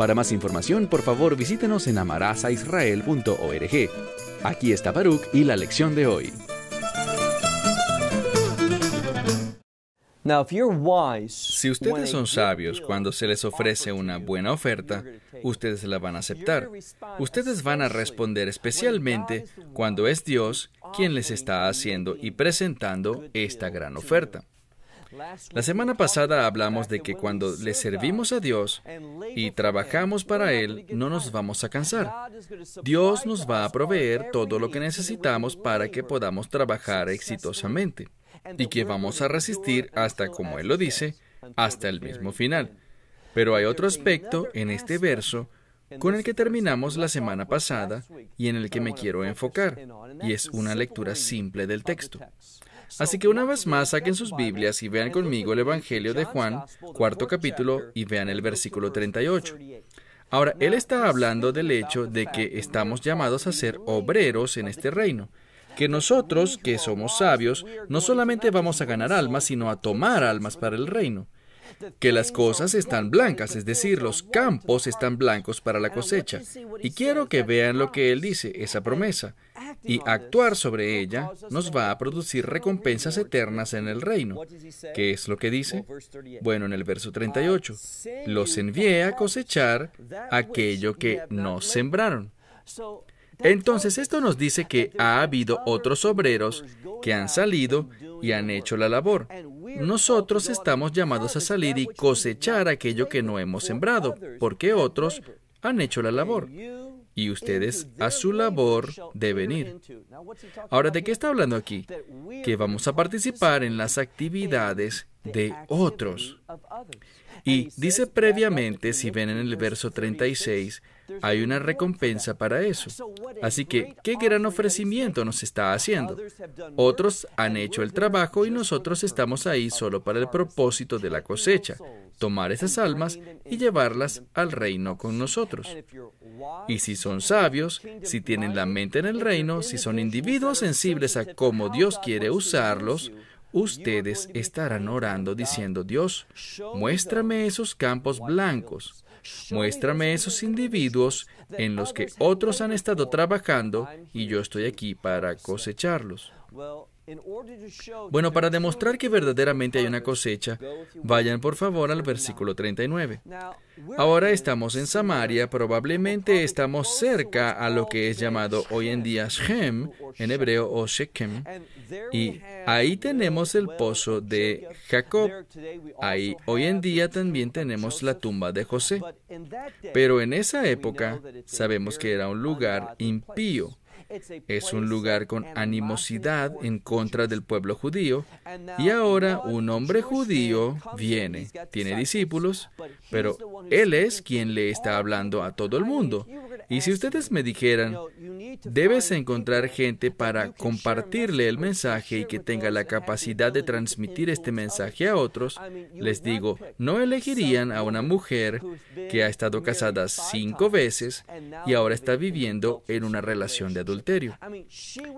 para más información, por favor, visítenos en amarazaisrael.org. Aquí está Baruch y la lección de hoy. Si ustedes son sabios cuando se les ofrece una buena oferta, ustedes la van a aceptar. Ustedes van a responder especialmente cuando es Dios quien les está haciendo y presentando esta gran oferta. La semana pasada hablamos de que cuando le servimos a Dios y trabajamos para Él, no nos vamos a cansar. Dios nos va a proveer todo lo que necesitamos para que podamos trabajar exitosamente y que vamos a resistir hasta, como Él lo dice, hasta el mismo final. Pero hay otro aspecto en este verso con el que terminamos la semana pasada y en el que me quiero enfocar, y es una lectura simple del texto. Así que una vez más saquen sus Biblias y vean conmigo el Evangelio de Juan, cuarto capítulo, y vean el versículo 38. Ahora, él está hablando del hecho de que estamos llamados a ser obreros en este reino, que nosotros, que somos sabios, no solamente vamos a ganar almas, sino a tomar almas para el reino que las cosas están blancas, es decir, los campos están blancos para la cosecha. Y quiero que vean lo que él dice, esa promesa y actuar sobre ella nos va a producir recompensas eternas en el reino. ¿Qué es lo que dice? Bueno, en el verso 38, los envié a cosechar aquello que no sembraron. Entonces esto nos dice que ha habido otros obreros que han salido y han hecho la labor. Nosotros estamos llamados a salir y cosechar aquello que no hemos sembrado, porque otros han hecho la labor y ustedes a su labor deben ir. Ahora, ¿de qué está hablando aquí? Que vamos a participar en las actividades de otros. Y dice previamente, si ven en el verso 36, hay una recompensa para eso. Así que, ¿qué gran ofrecimiento nos está haciendo? Otros han hecho el trabajo y nosotros estamos ahí solo para el propósito de la cosecha tomar esas almas y llevarlas al reino con nosotros. Y si son sabios, si tienen la mente en el reino, si son individuos sensibles a cómo Dios quiere usarlos, ustedes estarán orando diciendo, Dios, muéstrame esos campos blancos, muéstrame esos individuos en los que otros han estado trabajando y yo estoy aquí para cosecharlos. Bueno, para demostrar que verdaderamente hay una cosecha, vayan por favor al versículo 39. Ahora estamos en Samaria, probablemente estamos cerca a lo que es llamado hoy en día Shem, en hebreo o Shechem, y ahí tenemos el pozo de Jacob. Ahí hoy en día también tenemos la tumba de José. Pero en esa época sabemos que era un lugar impío es un lugar con animosidad en contra del pueblo judío, y ahora un hombre judío viene, tiene discípulos, pero él es quien le está hablando a todo el mundo. Y si ustedes me dijeran, debes encontrar gente para compartirle el mensaje y que tenga la capacidad de transmitir este mensaje a otros, les digo, no elegirían a una mujer que ha estado casada cinco veces y ahora está viviendo en una relación de adulterio.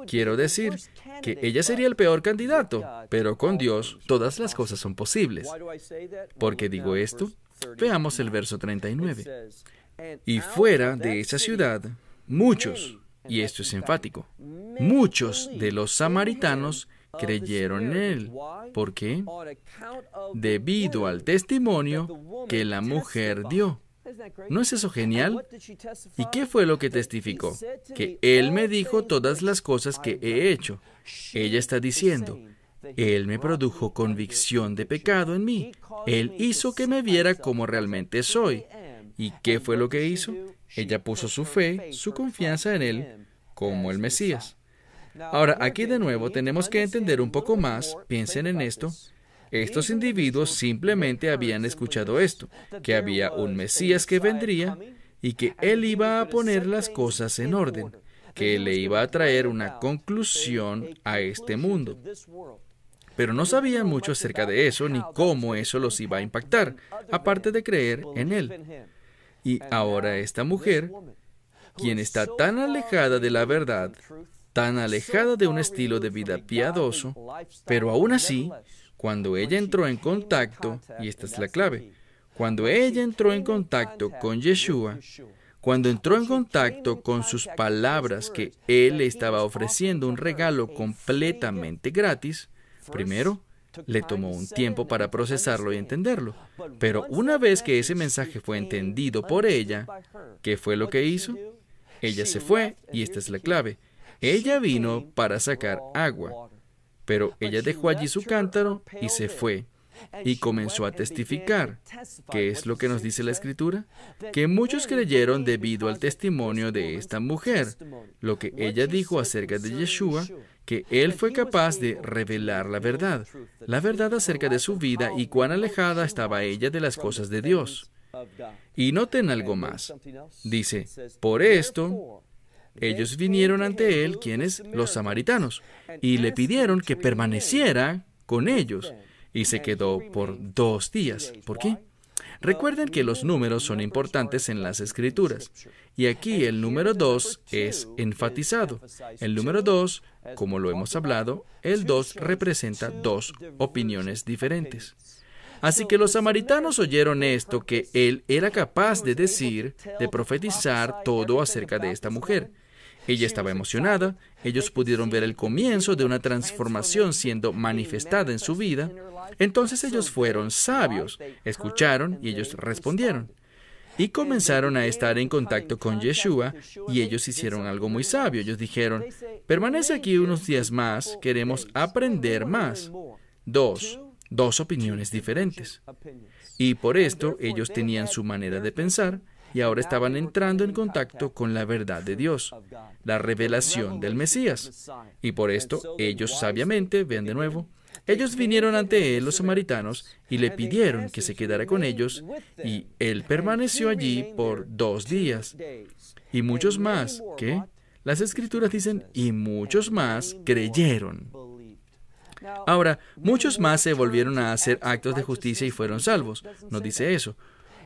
Quiero decir que ella sería el peor candidato, pero con Dios todas las cosas son posibles. ¿Por qué digo esto? Veamos el verso 39. Y fuera de esa ciudad, muchos, y esto es enfático, muchos de los samaritanos creyeron en él. ¿Por qué? Debido al testimonio que la mujer dio. ¿No es eso genial? ¿Y qué fue lo que testificó? Que Él me dijo todas las cosas que he hecho. Ella está diciendo, Él me produjo convicción de pecado en mí. Él hizo que me viera como realmente soy. ¿Y qué fue lo que hizo? Ella puso su fe, su confianza en Él como el Mesías. Ahora, aquí de nuevo tenemos que entender un poco más, piensen en esto, estos individuos simplemente habían escuchado esto, que había un Mesías que vendría y que Él iba a poner las cosas en orden, que le iba a traer una conclusión a este mundo. Pero no sabían mucho acerca de eso ni cómo eso los iba a impactar, aparte de creer en Él. Y ahora esta mujer, quien está tan alejada de la verdad, tan alejada de un estilo de vida piadoso, pero aún así, cuando ella entró en contacto, y esta es la clave, cuando ella entró en contacto con Yeshua, cuando entró en contacto con sus palabras que Él le estaba ofreciendo un regalo completamente gratis, primero, le tomó un tiempo para procesarlo y entenderlo, pero una vez que ese mensaje fue entendido por ella, ¿qué fue lo que hizo? Ella se fue, y esta es la clave. Ella vino para sacar agua, pero ella dejó allí su cántaro y se fue y comenzó a testificar. ¿Qué es lo que nos dice la escritura? Que muchos creyeron debido al testimonio de esta mujer, lo que ella dijo acerca de Yeshua que él fue capaz de revelar la verdad, la verdad acerca de su vida y cuán alejada estaba ella de las cosas de Dios. Y noten algo más. Dice, por esto, ellos vinieron ante él, quienes los samaritanos, y le pidieron que permaneciera con ellos, y se quedó por dos días. ¿Por qué? Recuerden que los números son importantes en las escrituras y aquí el número 2 es enfatizado. El número 2, como lo hemos hablado, el 2 representa dos opiniones diferentes. Así que los samaritanos oyeron esto, que él era capaz de decir, de profetizar todo acerca de esta mujer. Ella estaba emocionada, ellos pudieron ver el comienzo de una transformación siendo manifestada en su vida, entonces ellos fueron sabios, escucharon y ellos respondieron. Y comenzaron a estar en contacto con Yeshua y ellos hicieron algo muy sabio. Ellos dijeron, permanece aquí unos días más, queremos aprender más. Dos, dos opiniones diferentes. Y por esto ellos tenían su manera de pensar y ahora estaban entrando en contacto con la verdad de Dios, la revelación del Mesías. Y por esto ellos sabiamente, ven de nuevo, ellos vinieron ante él, los samaritanos, y le pidieron que se quedara con ellos, y él permaneció allí por dos días. Y muchos más, ¿qué? las escrituras dicen, y muchos más creyeron. Ahora, muchos más se volvieron a hacer actos de justicia y fueron salvos. No dice eso.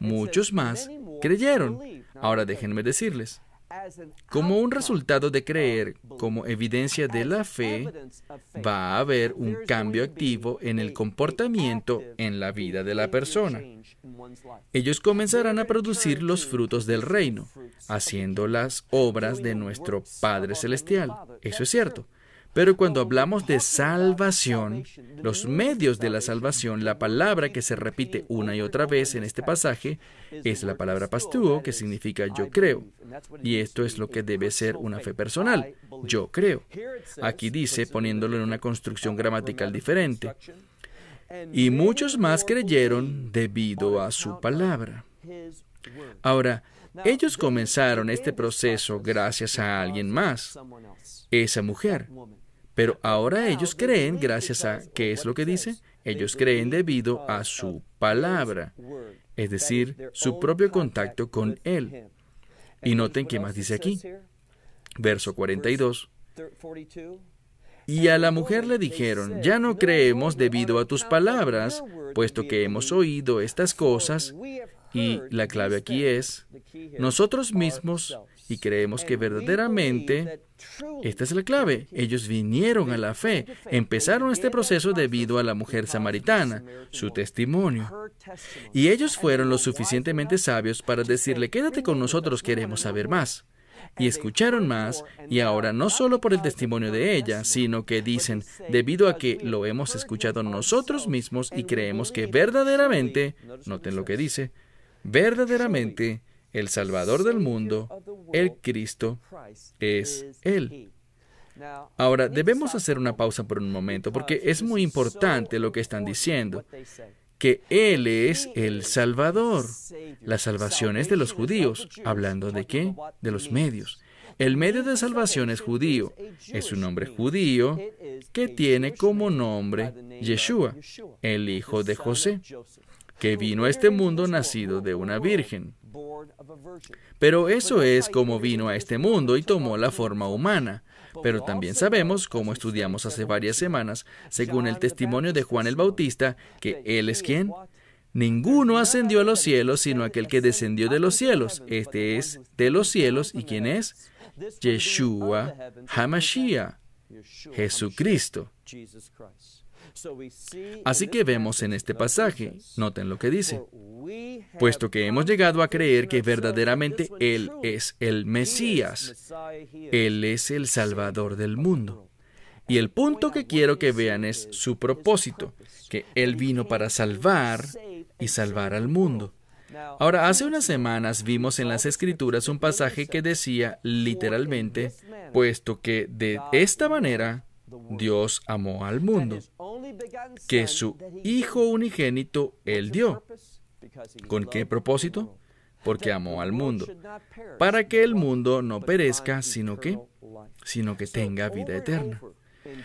Muchos más creyeron. Ahora déjenme decirles, como un resultado de creer, como evidencia de la fe, va a haber un cambio activo en el comportamiento en la vida de la persona. Ellos comenzarán a producir los frutos del reino, haciendo las obras de nuestro Padre Celestial. Eso es cierto. Pero cuando hablamos de salvación, los medios de la salvación, la palabra que se repite una y otra vez en este pasaje es la palabra pastúo, que significa yo creo. Y esto es lo que debe ser una fe personal, yo creo. Aquí dice, poniéndolo en una construcción gramatical diferente. Y muchos más creyeron debido a su palabra. Ahora, ellos comenzaron este proceso gracias a alguien más, esa mujer, pero ahora ellos creen gracias a, ¿qué es lo que dice? Ellos creen debido a su palabra, es decir, su propio contacto con Él. Y noten qué más dice aquí, verso 42. Y a la mujer le dijeron, ya no creemos debido a tus palabras, puesto que hemos oído estas cosas, y la clave aquí es, nosotros mismos y creemos que verdaderamente esta es la clave. Ellos vinieron a la fe, empezaron este proceso debido a la mujer samaritana, su testimonio. Y ellos fueron lo suficientemente sabios para decirle, quédate con nosotros, queremos saber más. Y escucharon más, y ahora no solo por el testimonio de ella, sino que dicen, debido a que lo hemos escuchado nosotros mismos y creemos que verdaderamente, noten lo que dice, verdaderamente, el Salvador del mundo, el Cristo, es Él. Ahora, debemos hacer una pausa por un momento porque es muy importante lo que están diciendo, que Él es el Salvador. La salvación es de los judíos. ¿Hablando de qué? De los medios. El medio de salvación es judío. Es un hombre judío que tiene como nombre Yeshua, el hijo de José, que vino a este mundo nacido de una virgen. Pero eso es como vino a este mundo y tomó la forma humana. Pero también sabemos, como estudiamos hace varias semanas, según el testimonio de Juan el Bautista, que Él es quien. Ninguno ascendió a los cielos sino aquel que descendió de los cielos. Este es de los cielos y quién es? Yeshua Hamashiach, Jesucristo. Así que vemos en este pasaje, noten lo que dice, puesto que hemos llegado a creer que verdaderamente Él es el Mesías, Él es el Salvador del mundo. Y el punto que quiero que vean es su propósito, que Él vino para salvar y salvar al mundo. Ahora, hace unas semanas vimos en las escrituras un pasaje que decía literalmente, puesto que de esta manera Dios amó al mundo que su Hijo unigénito Él dio. ¿Con qué propósito? Porque amó al mundo, para que el mundo no perezca, sino que, sino que tenga vida eterna.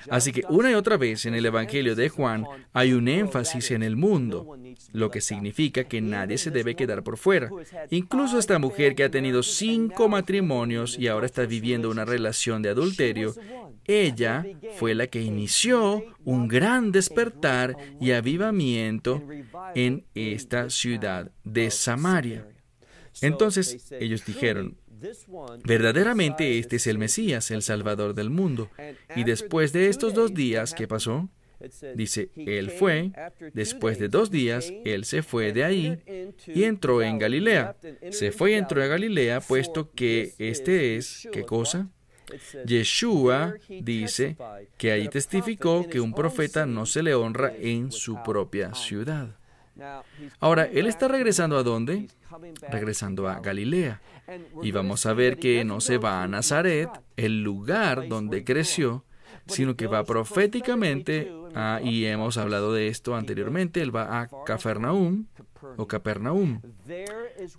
Así que una y otra vez en el Evangelio de Juan hay un énfasis en el mundo, lo que significa que nadie se debe quedar por fuera. Incluso esta mujer que ha tenido cinco matrimonios y ahora está viviendo una relación de adulterio, ella fue la que inició un gran despertar y avivamiento en esta ciudad de Samaria. Entonces ellos dijeron, Verdaderamente este es el Mesías, el Salvador del mundo. Y después de estos dos días, ¿qué pasó? Dice, él fue, después de dos días, él se fue de ahí y entró en Galilea. Se fue y entró a Galilea, puesto que este es, ¿qué cosa? Yeshua dice que ahí testificó que un profeta no se le honra en su propia ciudad. Ahora, él está regresando a dónde? Regresando a Galilea. Y vamos a ver que no se va a Nazaret, el lugar donde creció, sino que va proféticamente, ah, y hemos hablado de esto anteriormente, él va a Cafarnaum o Capernaum.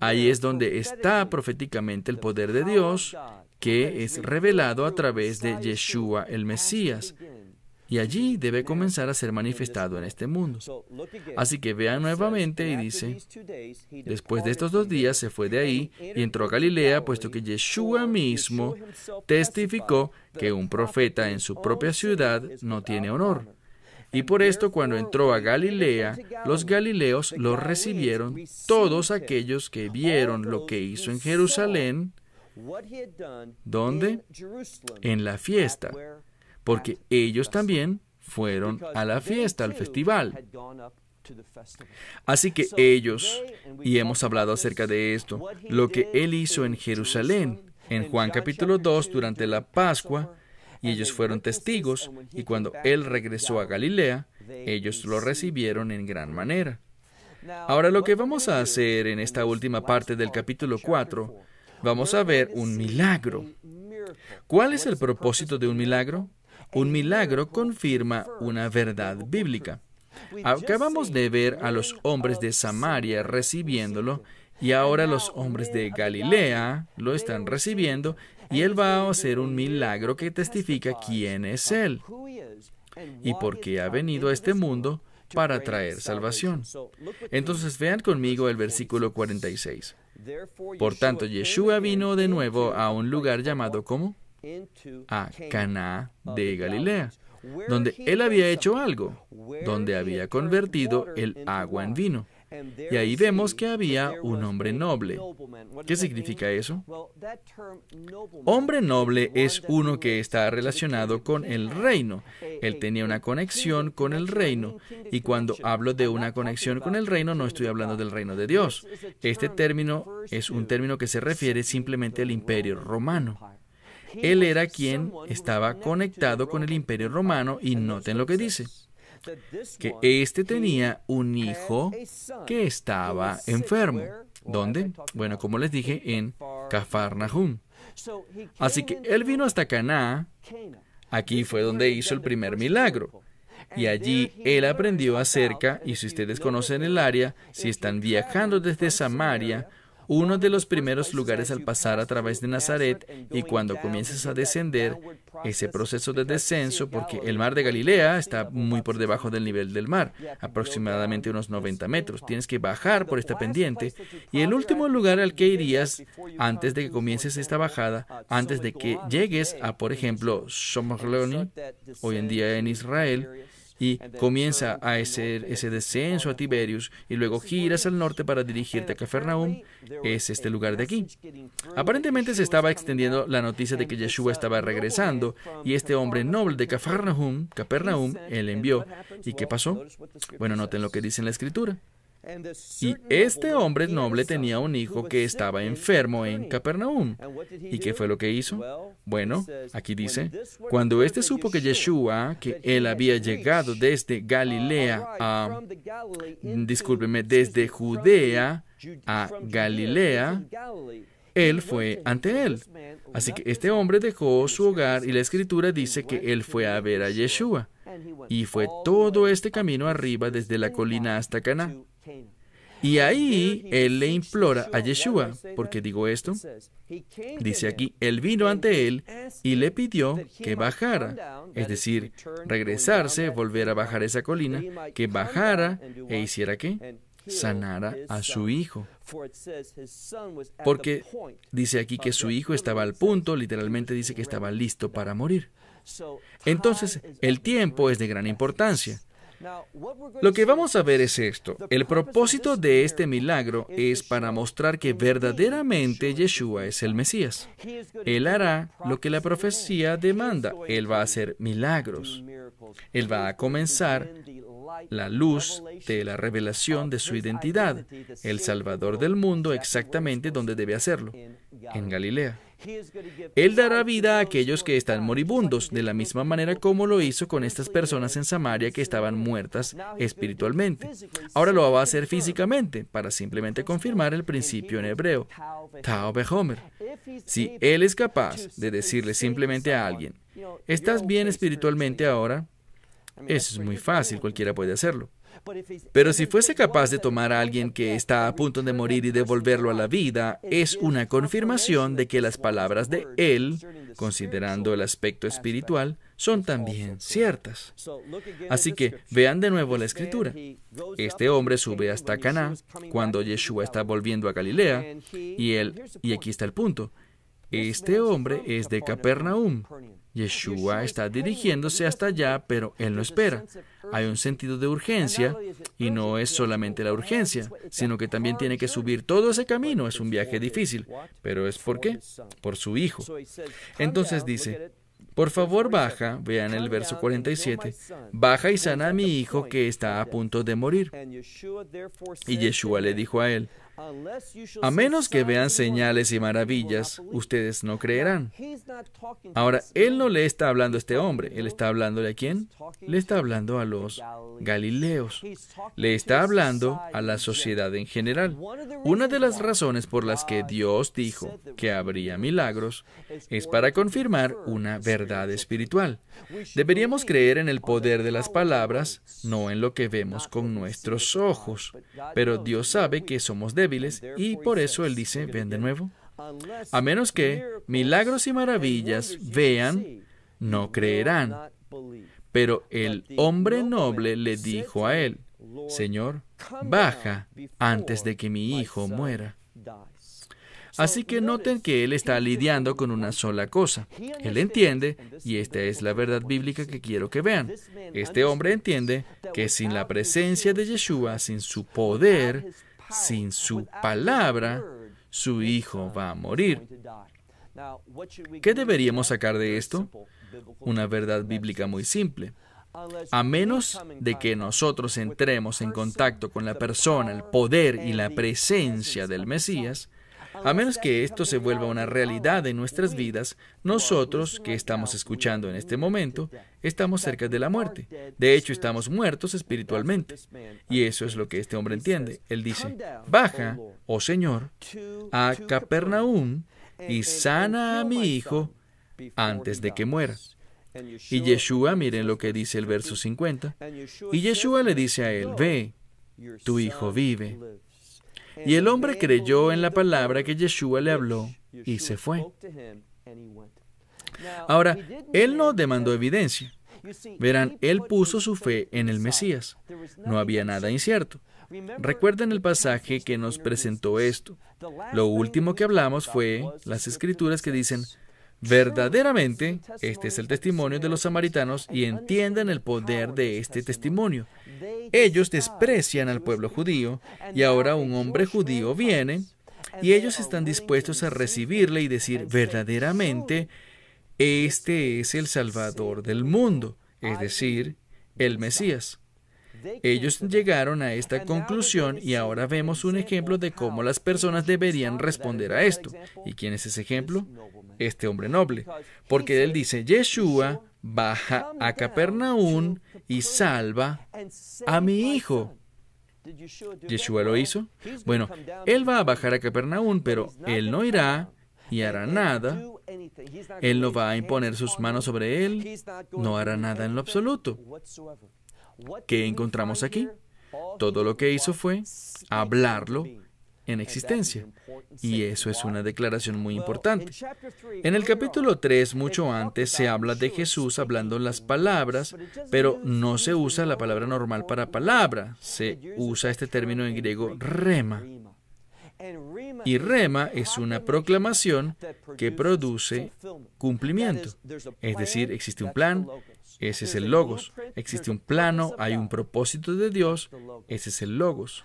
Ahí es donde está proféticamente el poder de Dios que es revelado a través de Yeshua el Mesías, y allí debe comenzar a ser manifestado en este mundo. Así que vean nuevamente y dice, después de estos dos días se fue de ahí y entró a Galilea, puesto que Yeshua mismo testificó que un profeta en su propia ciudad no tiene honor. Y por esto cuando entró a Galilea, los galileos lo recibieron todos aquellos que vieron lo que hizo en Jerusalén, ¿dónde? En la fiesta porque ellos también fueron a la fiesta, al festival. Así que ellos, y hemos hablado acerca de esto, lo que él hizo en Jerusalén, en Juan capítulo 2, durante la Pascua, y ellos fueron testigos, y cuando él regresó a Galilea, ellos lo recibieron en gran manera. Ahora lo que vamos a hacer en esta última parte del capítulo 4, vamos a ver un milagro. ¿Cuál es el propósito de un milagro? Un milagro confirma una verdad bíblica. Acabamos de ver a los hombres de Samaria recibiéndolo y ahora los hombres de Galilea lo están recibiendo y él va a hacer un milagro que testifica quién es él y por qué ha venido a este mundo para traer salvación. Entonces vean conmigo el versículo 46. Por tanto, Yeshua vino de nuevo a un lugar llamado como a Caná de Galilea, donde él había hecho algo, donde había convertido el agua en vino. Y ahí vemos que había un hombre noble. ¿Qué significa eso? Hombre noble es uno que está relacionado con el reino. Él tenía una conexión con el reino. Y cuando hablo de una conexión con el reino, no estoy hablando del reino de Dios. Este término es un término que se refiere simplemente al imperio romano. Él era quien estaba conectado con el imperio romano y noten lo que dice, que éste tenía un hijo que estaba enfermo. ¿Dónde? Bueno, como les dije, en Cafarnahum. Así que él vino hasta Canaá, Aquí fue donde hizo el primer milagro. Y allí él aprendió acerca, y si ustedes conocen el área, si están viajando desde Samaria, uno de los primeros lugares al pasar a través de Nazaret y cuando comienzas a descender, ese proceso de descenso, porque el mar de Galilea está muy por debajo del nivel del mar, aproximadamente unos 90 metros. Tienes que bajar por esta pendiente. Y el último lugar al que irías antes de que comiences esta bajada, antes de que llegues a, por ejemplo, Shomroni, hoy en día en Israel, y comienza a ese descenso a Tiberius y luego giras al norte para dirigirte a Cafarnaum, es este lugar de aquí. Aparentemente se estaba extendiendo la noticia de que Yeshua estaba regresando y este hombre noble de Cafarnaum, Capernaum, él envió. ¿Y qué pasó? Bueno, noten lo que dice en la escritura. Y este hombre noble tenía un hijo que estaba enfermo en Capernaum. ¿Y qué fue lo que hizo? Bueno, aquí dice, cuando éste supo que Yeshua, que él había llegado desde Galilea a, discúlpeme, desde Judea a Galilea, él fue ante él. Así que este hombre dejó su hogar y la escritura dice que él fue a ver a Yeshua. Y fue todo este camino arriba desde la colina hasta Cana. Y ahí él le implora a Yeshua, porque digo esto, dice aquí, él vino ante él y le pidió que bajara, es decir, regresarse, volver a bajar esa colina, que bajara e hiciera qué? sanara a su hijo. Porque dice aquí que su hijo estaba al punto, literalmente dice que estaba listo para morir. Entonces, el tiempo es de gran importancia. Lo que vamos a ver es esto. El propósito de este milagro es para mostrar que verdaderamente Yeshua es el Mesías. Él hará lo que la profecía demanda. Él va a hacer milagros. Él va a comenzar la luz de la revelación de su identidad, el Salvador del mundo exactamente donde debe hacerlo, en Galilea. Él dará vida a aquellos que están moribundos, de la misma manera como lo hizo con estas personas en Samaria que estaban muertas espiritualmente. Ahora lo va a hacer físicamente, para simplemente confirmar el principio en hebreo, Tao Behomer. Si Él es capaz de decirle simplemente a alguien, ¿estás bien espiritualmente ahora? Eso es muy fácil, cualquiera puede hacerlo. Pero si fuese capaz de tomar a alguien que está a punto de morir y devolverlo a la vida, es una confirmación de que las palabras de Él, considerando el aspecto espiritual, son también ciertas. Así que vean de nuevo la escritura. Este hombre sube hasta Caná cuando Yeshua está volviendo a Galilea y él, y aquí está el punto, este hombre es de Capernaum, Yeshua está dirigiéndose hasta allá, pero él no espera. Hay un sentido de urgencia y no es solamente la urgencia, sino que también tiene que subir todo ese camino. Es un viaje difícil, pero es por qué? Por su hijo. Entonces dice, por favor baja, vean el verso 47, baja y sana a mi hijo que está a punto de morir. Y Yeshua le dijo a él, a menos que vean señales y maravillas, ustedes no creerán. Ahora, él no le está hablando a este hombre. Él está hablándole a quién? Le está hablando a los galileos. Le está hablando a la sociedad en general. Una de las razones por las que Dios dijo que habría milagros es para confirmar una verdad espiritual. Deberíamos creer en el poder de las palabras, no en lo que vemos con nuestros ojos. Pero Dios sabe que somos de y por eso él dice, ven de nuevo, a menos que milagros y maravillas vean, no creerán. Pero el hombre noble le dijo a él, Señor, baja antes de que mi hijo muera. Así que noten que él está lidiando con una sola cosa. Él entiende, y esta es la verdad bíblica que quiero que vean, este hombre entiende que sin la presencia de Yeshua, sin su poder, sin su palabra, su hijo uh, va a morir. ¿Qué deberíamos sacar de esto? Una verdad bíblica muy simple. A menos de que nosotros entremos en contacto con la persona, el poder y la presencia del Mesías, a menos que esto se vuelva una realidad en nuestras vidas, nosotros, que estamos escuchando en este momento, estamos cerca de la muerte. De hecho, estamos muertos espiritualmente. Y eso es lo que este hombre entiende. Él dice, baja, oh Señor, a Capernaum y sana a mi hijo antes de que muera. Y Yeshua, miren lo que dice el verso 50, y Yeshua le dice a él, ve, tu hijo vive. Y el hombre creyó en la palabra que Yeshua le habló y se fue. Ahora, él no demandó evidencia. Verán, él puso su fe en el Mesías. No había nada incierto. Recuerden el pasaje que nos presentó esto. Lo último que hablamos fue las escrituras que dicen, Verdaderamente, este es el testimonio de los samaritanos y entiendan el poder de este testimonio. Ellos desprecian al pueblo judío y ahora un hombre judío viene y ellos están dispuestos a recibirle y decir verdaderamente, este es el Salvador del mundo, es decir, el Mesías. Ellos llegaron a esta conclusión y ahora vemos un ejemplo de cómo las personas deberían responder a esto. ¿Y quién es ese ejemplo? Este hombre noble. Porque él dice, Yeshua baja a Capernaum y salva a mi hijo. ¿Yeshua lo hizo? Bueno, él va a bajar a Capernaum, pero él no irá y hará nada. Él no va a imponer sus manos sobre él, no hará nada en lo absoluto. ¿Qué encontramos aquí? Todo lo que hizo fue hablarlo en existencia. Y eso es una declaración muy importante. En el capítulo 3, mucho antes, se habla de Jesús hablando las palabras, pero no se usa la palabra normal para palabra. Se usa este término en griego rema. Y rema es una proclamación que produce cumplimiento. Es decir, existe un plan, ese es el logos. Existe un plano, hay un propósito de Dios, ese es el logos.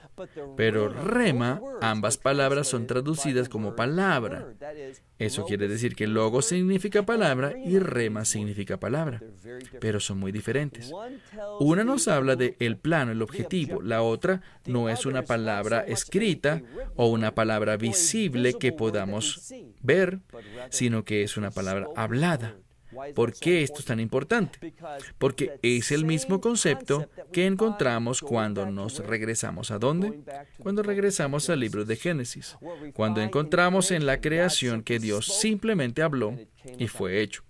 Pero rema, ambas palabras son traducidas como palabra. Eso quiere decir que logo significa palabra y rema significa palabra, pero son muy diferentes. Una nos habla de el plano, el objetivo, la otra no es una palabra escrita o una palabra visible que podamos ver, sino que es una palabra hablada. ¿Por qué esto es tan importante? Porque es el mismo concepto que encontramos cuando nos regresamos a dónde? Cuando regresamos al libro de Génesis, cuando encontramos en la creación que Dios simplemente habló y fue hecho.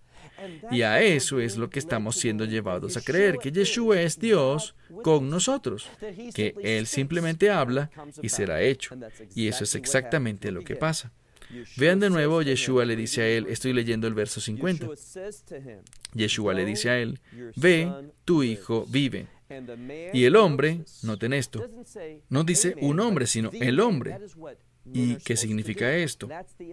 Y a eso es lo que estamos siendo llevados a creer, que Yeshua es Dios con nosotros, que Él simplemente habla y será hecho. Y eso es exactamente lo que pasa. Vean de nuevo, Yeshua le dice a él, estoy leyendo el verso 50. Yeshua le dice a él, ve, tu hijo vive. Y el hombre, noten esto, no dice un hombre, sino el hombre. ¿Y qué significa esto?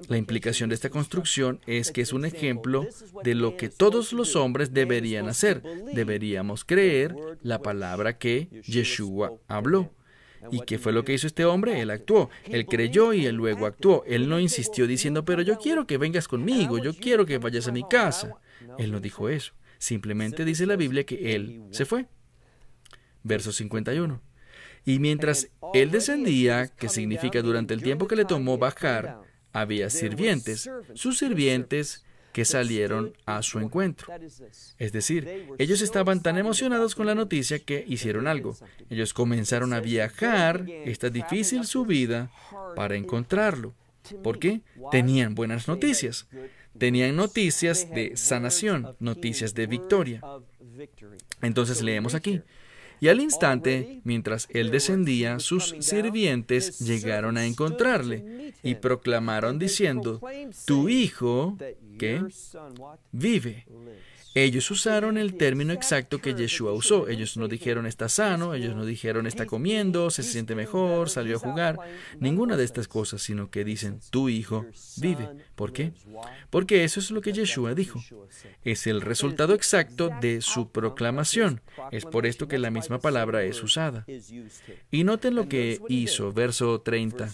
La implicación de esta construcción es que es un ejemplo de lo que todos los hombres deberían hacer. Deberíamos creer la palabra que Yeshua habló. ¿Y qué fue lo que hizo este hombre? Él actuó, él creyó y él luego actuó. Él no insistió diciendo, pero yo quiero que vengas conmigo, yo quiero que vayas a mi casa. Él no dijo eso. Simplemente dice la Biblia que él se fue. Verso 51. Y mientras él descendía, que significa durante el tiempo que le tomó bajar, había sirvientes. Sus sirvientes que salieron a su encuentro. Es decir, ellos estaban tan emocionados con la noticia que hicieron algo. Ellos comenzaron a viajar esta difícil subida para encontrarlo. ¿Por qué? Tenían buenas noticias. Tenían noticias de sanación, noticias de victoria. Entonces leemos aquí. Y al instante, mientras él descendía, sus sirvientes llegaron a encontrarle y proclamaron diciendo, Tu hijo que vive. Ellos usaron el término exacto que Yeshua usó. Ellos no dijeron está sano, ellos no dijeron está comiendo, se siente mejor, salió a jugar, ninguna de estas cosas, sino que dicen tu hijo vive. ¿Por qué? Porque eso es lo que Yeshua dijo. Es el resultado exacto de su proclamación. Es por esto que la misma palabra es usada. Y noten lo que hizo, verso 30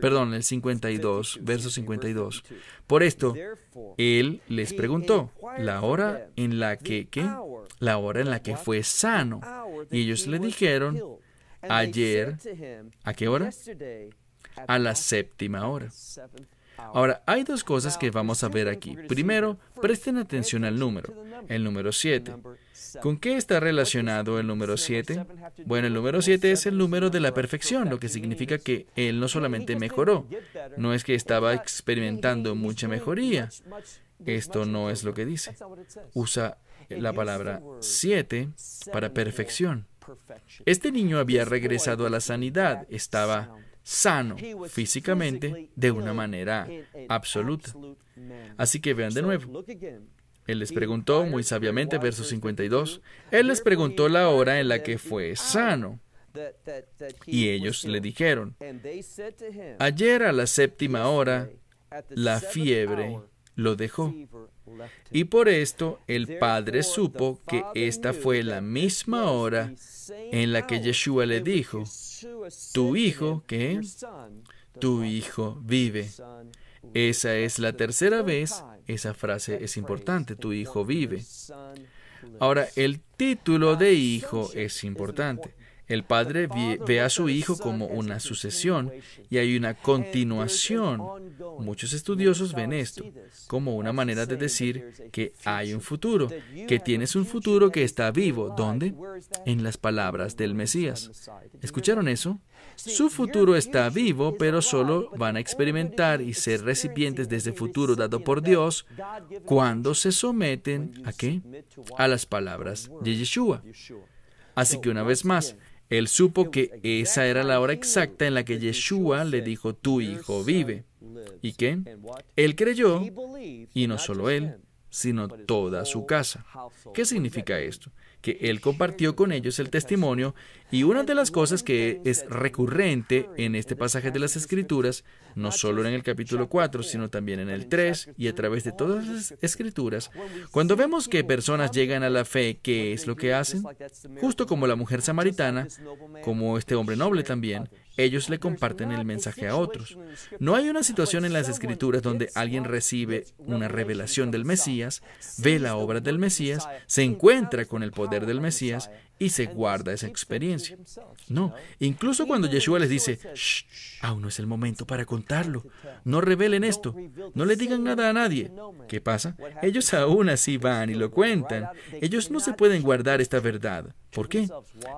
perdón, el 52, verso 52. Por esto, él les preguntó la hora en la que, ¿qué? La hora en la que fue sano. Y ellos le dijeron, ayer, ¿a qué hora? A la séptima hora. Ahora, hay dos cosas que vamos a ver aquí. Primero, presten atención al número, el número 7. ¿Con qué está relacionado el número 7? Bueno, el número 7 es el número de la perfección, lo que significa que él no solamente mejoró, no es que estaba experimentando mucha mejoría. Esto no es lo que dice. Usa la palabra 7 para perfección. Este niño había regresado a la sanidad, estaba sano físicamente de una manera absoluta. Así que vean de nuevo. Él les preguntó muy sabiamente, verso 52, Él les preguntó la hora en la que fue sano. Y ellos le dijeron, ayer a la séptima hora, la fiebre lo dejó. Y por esto el Padre supo que esta fue la misma hora en la que Yeshua le dijo, tu hijo, ¿qué? tu hijo vive. Esa es la tercera vez, esa frase es importante, tu hijo vive. Ahora, el título de hijo es importante. El padre ve a su hijo como una sucesión y hay una continuación. Muchos estudiosos ven esto como una manera de decir que hay un futuro, que tienes un futuro que está vivo. ¿Dónde? En las palabras del Mesías. ¿Escucharon eso? Su futuro está vivo, pero solo van a experimentar y ser recipientes de ese futuro dado por Dios cuando se someten a qué? A las palabras de Yeshua. Así que una vez más, él supo que esa era la hora exacta en la que Yeshua le dijo, tu hijo vive. ¿Y qué? Él creyó, y no solo él, sino toda su casa. ¿Qué significa esto? Que él compartió con ellos el testimonio y una de las cosas que es recurrente en este pasaje de las Escrituras, no solo en el capítulo 4, sino también en el 3 y a través de todas las Escrituras, cuando vemos que personas llegan a la fe, ¿qué es lo que hacen? Justo como la mujer samaritana, como este hombre noble también, ellos le comparten el mensaje a otros. No hay una situación en las Escrituras donde alguien recibe una revelación del Mesías, ve la obra del Mesías, se encuentra con el poder del Mesías y se guarda esa experiencia. No, incluso cuando Yeshua les dice, Shh, aún no es el momento para contarlo, no revelen esto, no le digan nada a nadie. ¿Qué pasa? Ellos aún así van y lo cuentan. Ellos no se pueden guardar esta verdad. ¿Por qué?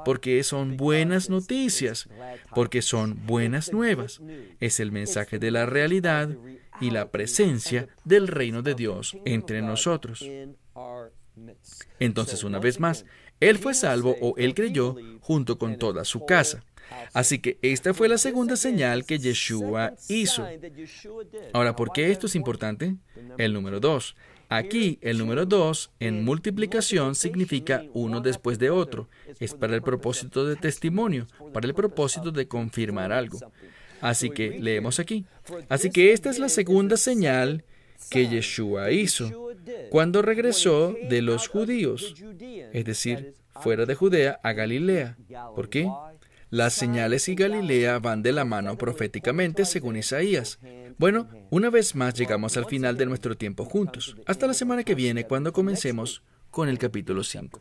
Porque son buenas noticias, porque son buenas nuevas. Es el mensaje de la realidad y la presencia del reino de Dios entre nosotros. Entonces, una vez más, él fue salvo o él creyó junto con toda su casa. Así que esta fue la segunda señal que Yeshua hizo. Ahora, ¿por qué esto es importante? El número dos. Aquí el número dos, en multiplicación significa uno después de otro. Es para el propósito de testimonio, para el propósito de confirmar algo. Así que leemos aquí. Así que esta es la segunda señal que Yeshua hizo cuando regresó de los judíos, es decir, fuera de Judea a Galilea. ¿Por qué? Las señales y Galilea van de la mano proféticamente según Isaías. Bueno, una vez más llegamos al final de nuestro tiempo juntos. Hasta la semana que viene cuando comencemos con el capítulo 5.